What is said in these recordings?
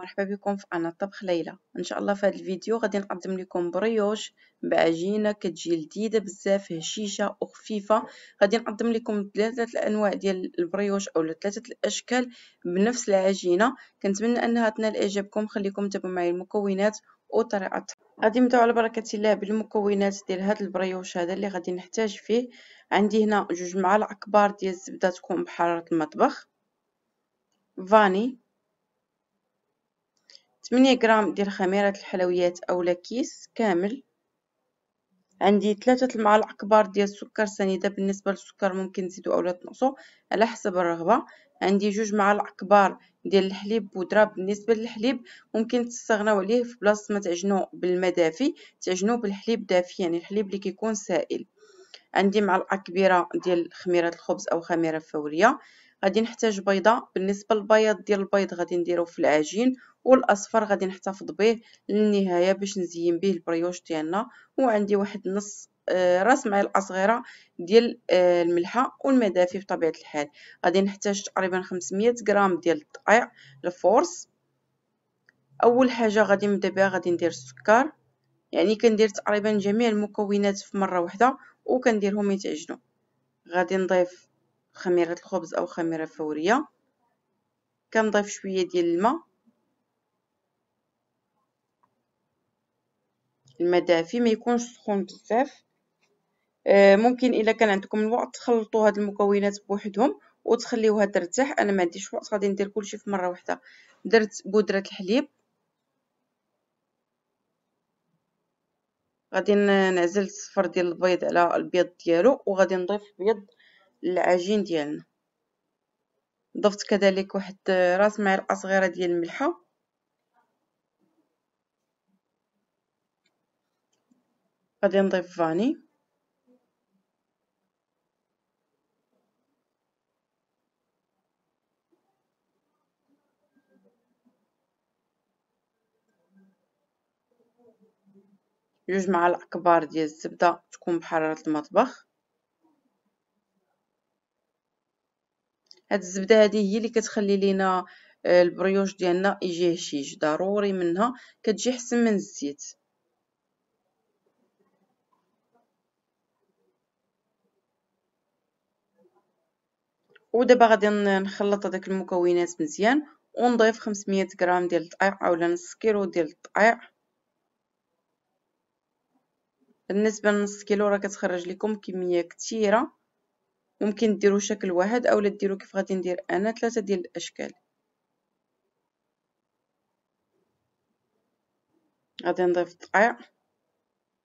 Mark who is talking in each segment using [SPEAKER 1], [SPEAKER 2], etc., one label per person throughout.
[SPEAKER 1] مرحبا بكم في قناة طبخ ليلى ان شاء الله في هذا الفيديو غادي نقدم لكم بريوش بعجينه كتجي لذيذه بزاف هشيشه وخفيفه غادي نقدم لكم ثلاثه الانواع ديال البريوش او ثلاثه الاشكال بنفس العجينه كنتمنى انها تنال اعجابكم خليكم تابعوا معايا المكونات وطريقه غادي نبداو على بركه الله بالمكونات ديال هذا البريوش هذا اللي غادي نحتاج فيه عندي هنا جوج معالق كبار ديال الزبده تكون بحراره المطبخ فاني 8 غرام ديال خميرة الحلويات أولا كيس كامل عندي ثلاثة المعالق كبار ديال السكر سنيدة بالنسبة للسكر ممكن تزيدو أولا تنقصو على حسب الرغبة عندي جوج معالق كبار ديال الحليب بودرة بالنسبة للحليب ممكن تستغناو عليه في بلاصة ما تعجنو بالما دافي تعجنو بالحليب دافي يعني الحليب اللي كيكون سائل عندي معلقة كبيرة ديال خميرة الخبز أو خميرة فورية غادي نحتاج بيضه بالنسبه للبياض ديال البيض غادي نديرو في العجين والاصفر غادي نحتفظ به للنهايه باش نزين به البريوش ديالنا وعندي واحد نص آه، راس معلقه صغيره ديال آه، الملحه والمدافي بطبيعه الحال غادي نحتاج تقريبا 500 غرام ديال الدقيق الفورس اول حاجه غادي نبدا بها غادي ندير السكر يعني كندير تقريبا جميع المكونات في مره واحده وكنديرهم يتعجنوا غادي نضيف خميرة الخبز أو خميرة فورية كنضيف شوية ديال الماء الماء دافي ما يكونش سخون بزاف آه ممكن الا كان عندكم الوقت تخلطوا هاد المكونات بوحدهم وتخليوها ترتاح انا ما عنديش وقت غادي ندير كلشي في مره واحده درت بودره الحليب غادي نعزل الصفر ديال البيض على البيض ديالو وغادي نضيف بيض العجين ديالنا ضفت كذلك واحد راس معلقه صغيره ديال الملحه غادي نضيف فاني جوج معالق كبار ديال الزبده تكون بحراره المطبخ هاد الزبده هذه هي اللي كتخلي لينا آه، البريوش ديالنا يجي هشيش ضروري منها كتجي حسن من الزيت ودابا غادي نخلط هذاك المكونات مزيان ونضيف 500 غرام ديال الطعيق اولا نص كيلو ديال الطعيق بالنسبه لنص كيلو راه كتخرج لكم كميه كثيره ممكن ديرو شكل واحد اولا ديرو كيف غادي ندير انا ثلاثه ديال الاشكال غادي نضيف الدقيق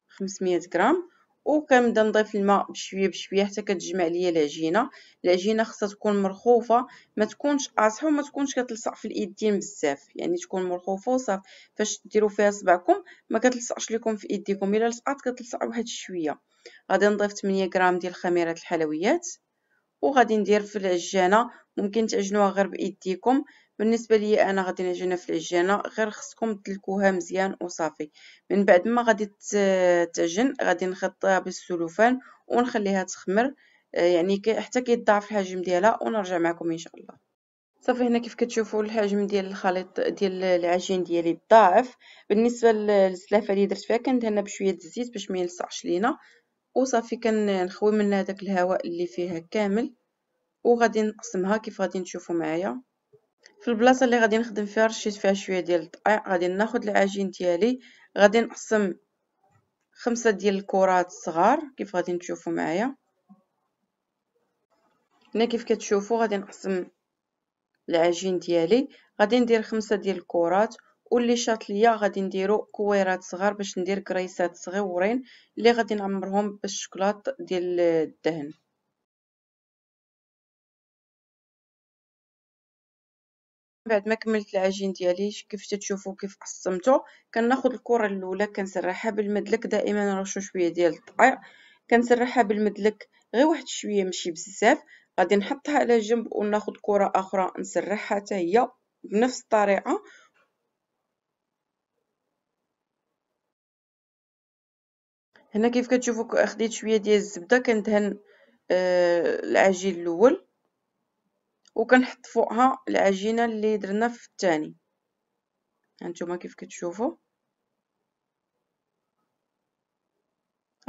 [SPEAKER 1] 500 غرام وكنبدا نضيف الماء بشويه بشويه حتى كتجمع ليا العجينه العجينه خصها تكون مرخوفه ما تكونش قاصحه وما تكونش كتلصق في الايدين بزاف يعني تكون مرخوفه وصافي فاش ديروا فيها صبعكم ما كتلصقش لكم في ايديكم الا لصقات كتلصق واحد شويه غادي نضيف 8 غرام ديال خميره الحلويات وغادي ندير في العجانه ممكن تعجنوها غير بايديكم بالنسبه ليا انا غادي نعجنها في العجانه غير خصكم تلكوها مزيان وصافي من بعد ما غادي تعجن غادي نخطيها بالسلوفان ونخليها تخمر آه، يعني حتى كيتضاعف الحجم ديالها ونرجع معكم ان شاء الله صافي هنا كيف كتشوفوا الحجم ديال الخليط ديال العجين ديالي ضاعف بالنسبه للسلافه اللي درت فيها كندهنها بشويه الزيت باش ما يلصقش لينا وصافي كنخوي منها هذاك الهواء اللي فيها كامل وغادي نقسمها كيف غادي نشوفوا معايا في البلاصه اللي غادي نخدم فيها رشيت فيها شويه ديال الدقيق غادي ناخذ العجين ديالي غادي نقسم خمسة ديال الكرات صغار كيف غادي تشوفوا معايا هنا كيف كتشوفوا غادي نقسم العجين ديالي غادي ندير خمسة ديال الكرات واللي شاط ليا غادي نديرو كويرات صغار باش ندير كريسات صغيورين اللي غادي نعمرهم بالشكلاط ديال الدهن بعد ما كملت العجين ديالي كيف تتشوفوا كيف قسمته كناخذ الكره الاولى كنسرحها بالمدلك دائما نرشو شويه ديال الدقيق كنسرحها بالمدلك غير واحد شويه ماشي بزاف غادي نحطها على جنب وناخذ كره اخرى نسرحها حتى هي بنفس الطريقه هنا كيف كتشوفوا خديت شويه ديال الزبده كندهن آه العجين الاول وكنحط فوقها العجينه اللي درنا في الثاني هانتوما كيف كتشوفوا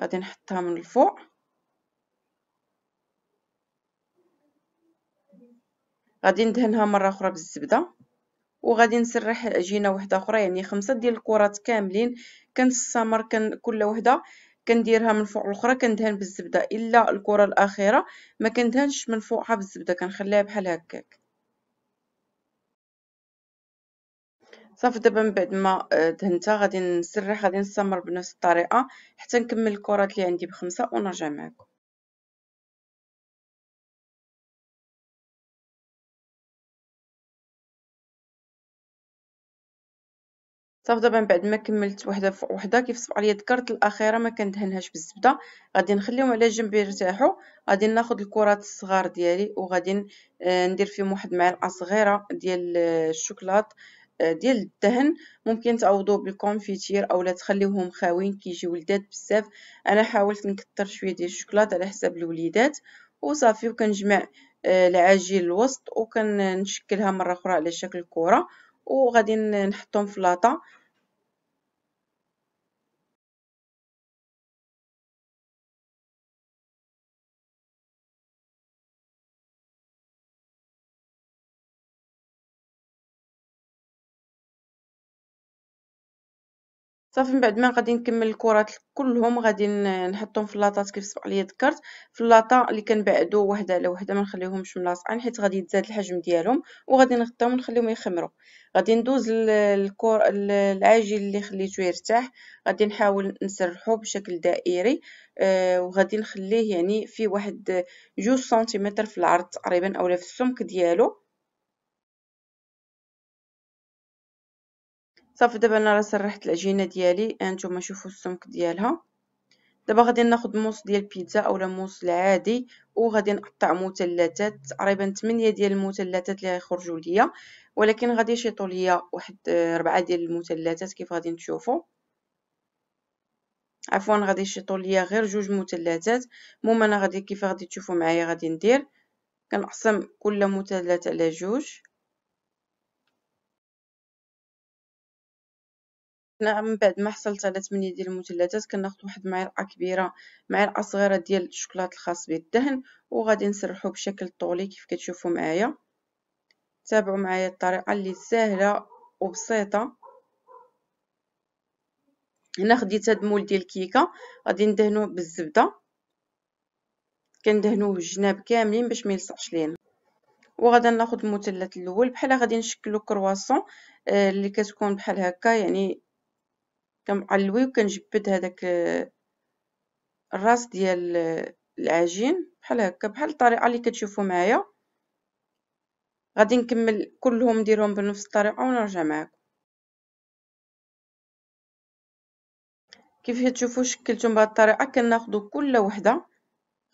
[SPEAKER 1] غادي نحطها من الفوق غادي ندهنها مره اخرى بالزبده وغادي نسرح عجينه واحده اخرى يعني خمسه ديال الكرات كاملين كنستمر كن كل وحده كنديرها من فوق الاخرى كندهن بالزبده الا الكره الاخيره ما كندهنش من فوقها بالزبده كنخليها بحال هكاك صافي دابا من بعد ما آه، دهنتها غادي نسرح غادي نستمر بنفس الطريقه حتى نكمل الكرات اللي عندي بخمسه ونرجع معكم صافي دابا من بعد ما كملت وحده فوق وحده كيف صبح عليا ذكرت الاخيره ما كندهنهاش بالزبده غادي نخليهم على جنب يرتاحوا غادي ناخذ الكرات الصغار ديالي وغادي آه، ندير فيهم واحد معلقه صغيره ديال آه، الشوكولات آه، ديال الدهن ممكن تعوضوا بالكونفيتير اولا تخليوهم خاوين كيجيو ولدات بزاف انا حاولت نكثر شويه ديال الشوكولات على حساب الوليدات وصافي وكنجمع العجين الوسط وكنشكلها مره اخرى على شكل كره وغادي نحطهم في لاطا صافي من بعد ما غادي نكمل الكرات كلهم غادي نحطهم في لاطات كيف سبق ليا ذكرت في اللاطه اللي كنبعدو وحده على وحده ما نخليهمش ملاصقين حيت غادي يتزاد الحجم ديالهم وغادي نغطيهم ونخليهم يخمروا غادي ندوز الكور العاجل اللي خليته يرتاح غادي نحاول نسرحو بشكل دائري آه، وغادي نخليه يعني في واحد جوج سنتيمتر في العرض تقريبا اولا في السمك ديالو صافي دابا انا راه سرحت العجينه ديالي هانتوما شوفوا السمك ديالها دابا غادي ناخد موس ديال البيتزا اولا موس العادي وغادي نقطع مثلثات تقريبا 8 ديال المثلثات اللي غيخرجوا ليا ولكن غادي يشيطوا ليا واحد ربعة ديال المثلثات كيف غادي تشوفوا عفوا غادي يشيطوا ليا غير جوج مثلثات المهم انا غادي كيف غادي تشوفوا معايا غادي ندير كنقسم كل مثلث على جوج نعم من بعد ما حصلت على 8 ديال المثلثات كناخذ واحد المعلقه كبيره معلقه صغيره ديال الشوكولاط الخاص بالدهن وغادي نسرحو بشكل طولي كيف كتشوفوا معايا تابعوا معايا الطريقه اللي سهله وبسيطه هنا خديت هاد المول ديال الكيكه غادي ندهنوه بالزبده كندهنوه بالجناب كاملين باش ما يلصقش لينا وغادا ناخذ المثلث الاول بحال غادي نشكلو كرواسون آه، اللي كتكون بحال هكا يعني كنعلوي وكنجبد هذاك آه، الراس ديال آه، العجين بحال هكا بحال الطريقه اللي كتشوفوا معايا غادي نكمل كلهم نديرهم بنفس الطريقه ونرجع معكم كيف تشوفوا شكلتهم بهذه الطريقه كناخذوا كل وحده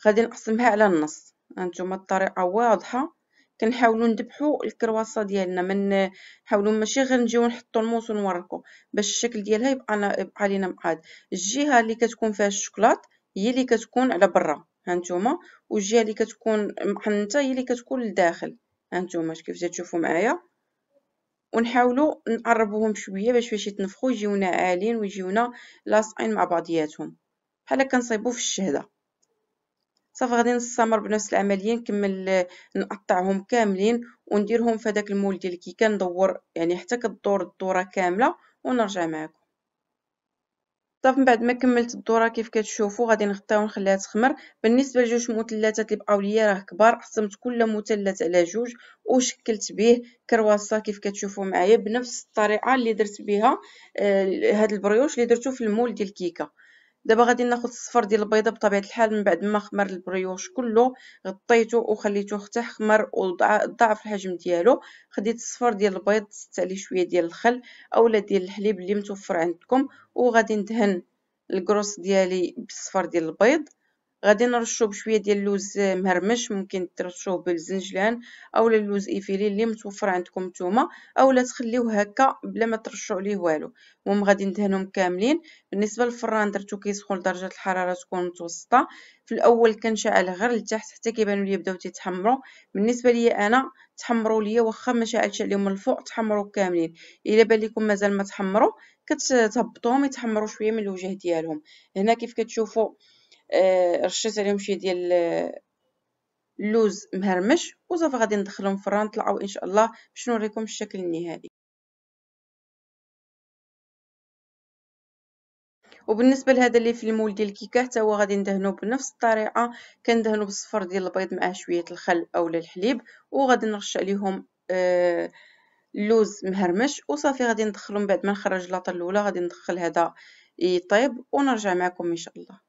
[SPEAKER 1] غادي نقسمها على النص هانتوما الطريقه واضحه كنحاولوا ندبحوا الكرواسه ديالنا من نحاولوا ماشي غير نجيو نحطوا الموس ونوركو باش الشكل ديالها يبقى يبقى لينا مقاد الجهه اللي كتكون فيها الشوكولات هي اللي كتكون على برا هانتوما والجهه اللي كتكون مقنته هي اللي كتكون لداخل هانتوما كيف تشوفوا معايا ونحاولوا نقربوهم شويه باش باش يتنفخوا يجيونا عالين ويجيونا لاصقين مع بعضياتهم بحال كنصايبو في الشهده صافي غادي نستمر بنفس العمليه نكمل نقطعهم كاملين ونديرهم في هذاك المول ديال كي كندور يعني حتى كدور الدوره كامله ونرجع معكم صافي طيب، من بعد ما كملت الدوره كيف كتشوفوا غادي نغطيها ونخليها تخمر بالنسبه لجوج مثلثات اللي بقاو ليا راه كبار قسمت كل مثلث على جوج وشكلت به كرواسه كيف كتشوفوا معايا بنفس الطريقه اللي درت بها آه، هاد البريوش اللي درتو في المول ديال الكيكه دابا غادي ناخذ الصفر ديال البيضه بطبيعه الحال من بعد ما خمر البريوش كله غطيته وخليته حتى خمر وضعف الحجم ديالو خديت الصفر ديال البيض زدت عليه شويه ديال الخل اولا ديال الحليب اللي متوفر عندكم وغادي ندهن الكروس ديالي بالصفر ديال البيض غادي نرشو بشويه ديال اللوز مهرمش ممكن ترشوه بالزنجلان اولا اللوز ايفيلي اللي متوفر عندكم نتوما اولا تخليوه هكا بلا ما ترشوا عليه والو المهم غادي ندهنهم كاملين بالنسبه للفران درتو كيسخن درجه الحراره تكون متوسطه في الاول كنشعل غير لتحت حتى كيبانوا لي بداو تيتحمروا بالنسبه ليا انا تحمروا ليا واخا ما شعلتش عليهم من الفوق تحمروا كاملين الا بان لكم مازال ما تحمروا كتهبطوهم يتحمروا شويه من الوجه ديالهم هنا كيف كتشوفوا آه، رشيت عليهم شويه ديال اللوز آه، مهرمش وصافي غادي ندخلهم في الفران طلعوا ان شاء الله باش نوريكم الشكل النهائي وبالنسبه لهذا اللي في المول ديال الكيكه حتى هو غادي ندهنو بنفس الطريقه كندهنو بالصفر ديال البيض مع شويه الخل اولا الحليب وغادي نرش عليهم آه اللوز مهرمش وصافي غادي ندخلهم بعد ما نخرج لاطه الاولى غادي ندخل هذا يطيب ونرجع معكم ان شاء الله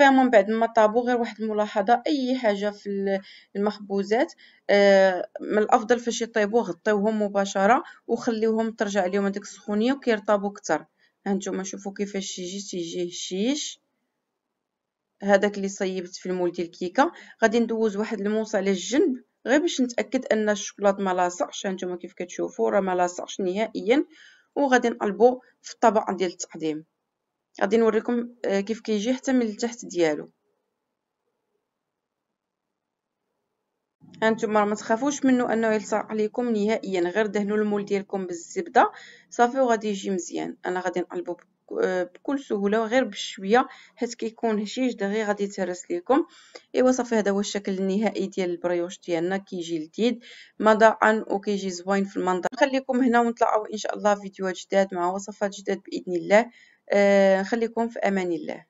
[SPEAKER 1] فيها من بعد ما طابو غير واحد الملاحظه اي حاجه في المخبوزات آه، من الافضل فاش يطيبو غطيوهم مباشره وخليوهم ترجع ليهم هذيك السخونيه وكيرطابو كتر هانتوما شوفوا كيفاش يجي تيجي الشيش هذاك اللي صيبت في المول ديال الكيكه غادي ندوز واحد الموس على الجنب غير باش نتاكد ان الشكلاط ما لاصقش هانتوما كيف كتشوفوا راه ما لاصقش نهائيا وغادي نقلبو في الطبق ديال التقديم غادي نوريكم آه، كيف كيجي حتى من التحت ديالو هانتوما راه ما تخافوش منه انه يلصق ليكم نهائيا غير دهنوا المول ديالكم بالزبده صافي وغادي يجي مزيان انا غادي نقلبو آه، بكل سهوله وغير بشويه حيت كيكون هشيش دغيا غادي يتهرس ليكم ايوا صافي هذا هو الشكل النهائي ديال البريوش ديالنا كيجي لذيذ مذاعا وكيجي زوين في المنظر نخليكم هنا ونطلعوا ان شاء الله فيديوهات جداد مع وصفات جداد باذن الله آه، خليكم في أمان الله